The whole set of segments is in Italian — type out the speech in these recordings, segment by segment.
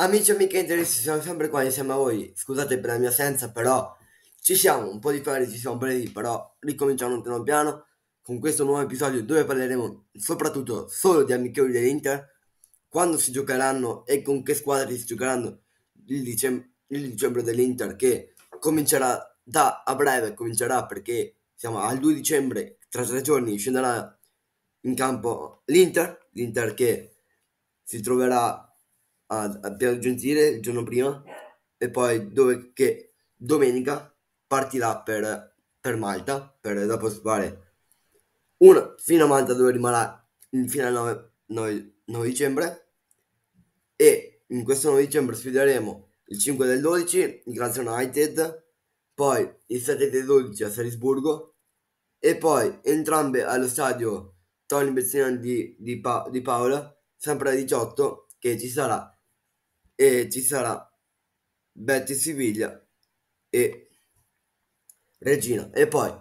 Amici e amiche interessi, sono sempre qua insieme a voi. Scusate per la mia assenza, però ci siamo, un po' di fare, ci siamo presi, però ricominciamo piano piano con questo nuovo episodio dove parleremo soprattutto solo di amichevoli dell'Inter, quando si giocheranno e con che squadre si giocheranno il, dicem- il dicembre dell'Inter che comincerà da a breve, comincerà perché siamo al 2 dicembre, tra tre giorni scenderà in campo l'Inter, l'Inter che si troverà a, a Piano Gentile il giorno prima e poi dove, che domenica partirà per, per Malta per dopo fare una fino a Malta dove rimarrà fino al 9, 9, 9 dicembre e in questo 9 dicembre sfideremo il 5 del 12 il Grazia United poi il 7 del 12 a Salisburgo e poi entrambe allo stadio Tony Bezzina di, di, pa- di Paola sempre alle 18 che ci sarà e ci sarà Betty Siviglia e Regina. E poi,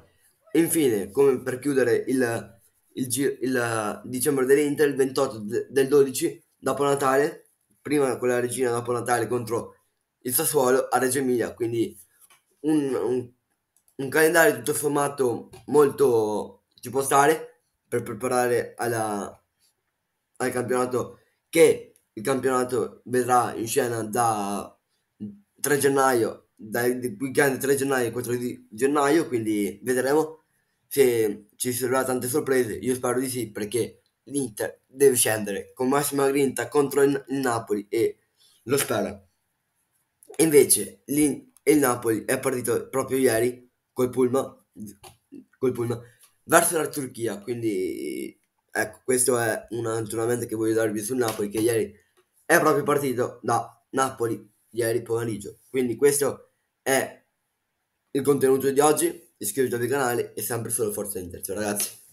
infine, come per chiudere il, il, il, il dicembre dell'Inter, il 28 del 12, dopo Natale, prima con la Regina dopo Natale contro il Sassuolo a Reggio Emilia, quindi un, un, un calendario tutto sommato molto ci può stare per preparare alla, al campionato che il campionato vedrà in scena da 3 gennaio, dal weekend 3 gennaio e 4 gennaio, quindi vedremo se ci saranno tante sorprese. Io spero di sì perché l'Inter deve scendere con massima grinta contro il, Napoli e lo spero. Invece il Napoli è partito proprio ieri col Pulma, col Pulma verso la Turchia, quindi ecco questo è un aggiornamento che voglio darvi sul Napoli che ieri è proprio partito da Napoli ieri pomeriggio. Quindi questo è il contenuto di oggi. Iscrivetevi al canale e sempre solo Forza Inter. Ciao ragazzi.